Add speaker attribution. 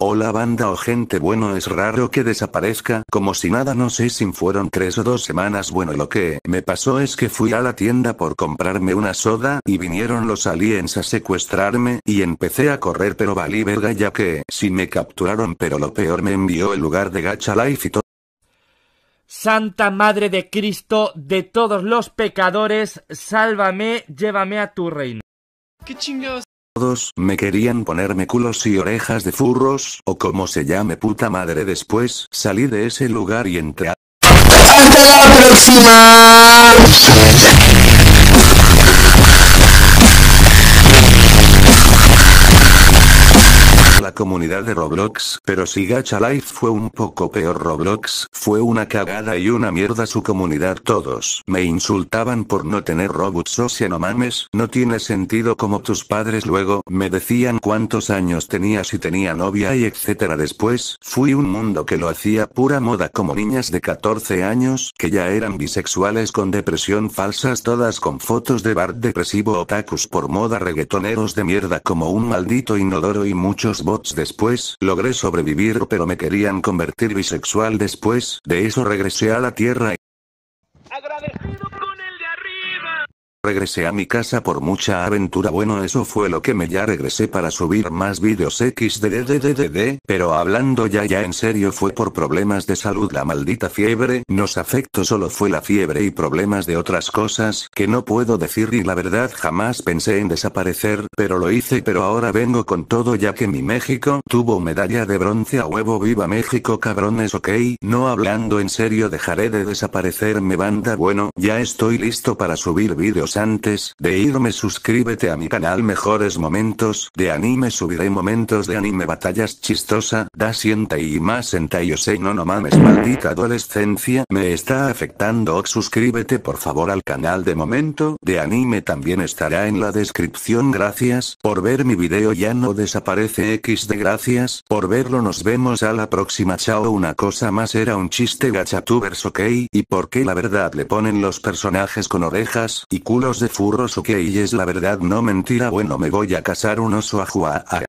Speaker 1: Hola banda o gente bueno es raro que desaparezca como si nada no sé si fueron tres o dos semanas bueno lo que me pasó es que fui a la tienda por comprarme una soda y vinieron los aliens a secuestrarme y empecé a correr pero valí verga ya que si me capturaron pero lo peor me envió el lugar de Gacha Life y todo. Santa Madre de Cristo de todos los pecadores, sálvame, llévame a tu reino. ¿Qué chingados? me querían ponerme culos y orejas de furros, o como se llame puta madre después, salí de ese lugar y entré a... ¡Hasta la próxima! comunidad de Roblox, pero si Gacha Life fue un poco peor Roblox, fue una cagada y una mierda su comunidad todos. Me insultaban por no tener robots o oh, si no mames, no tiene sentido como tus padres luego, me decían cuántos años tenía si tenía novia y etcétera después, fui un mundo que lo hacía pura moda como niñas de 14 años, que ya eran bisexuales con depresión falsas todas con fotos de bar depresivo otakus por moda reggaetoneros de mierda como un maldito inodoro y muchos bots después logré sobrevivir pero me querían convertir bisexual después de eso regresé a la Tierra. Y... Regresé a mi casa por mucha aventura. Bueno, eso fue lo que me ya regresé para subir más vídeos xddddd, pero hablando ya ya en serio fue por problemas de salud la maldita fiebre, nos afectó solo fue la fiebre y problemas de otras cosas que no puedo decir y la verdad jamás pensé en desaparecer, pero lo hice pero ahora vengo con todo ya que mi México tuvo medalla de bronce a huevo viva México cabrones ok, no hablando en serio dejaré de desaparecer me banda bueno, ya estoy listo para subir vídeos antes de irme suscríbete a mi canal Mejores Momentos de Anime Subiré momentos de anime batallas chistosa da sienta y más senta yo no no mames maldita adolescencia me está afectando suscríbete por favor al canal de momento de anime también estará en la descripción gracias por ver mi video ya no desaparece x de gracias por verlo nos vemos a la próxima chao una cosa más era un chiste gachatubers ok y por qué la verdad le ponen los personajes con orejas y culo los de furros ok es la verdad no mentira bueno me voy a casar un oso a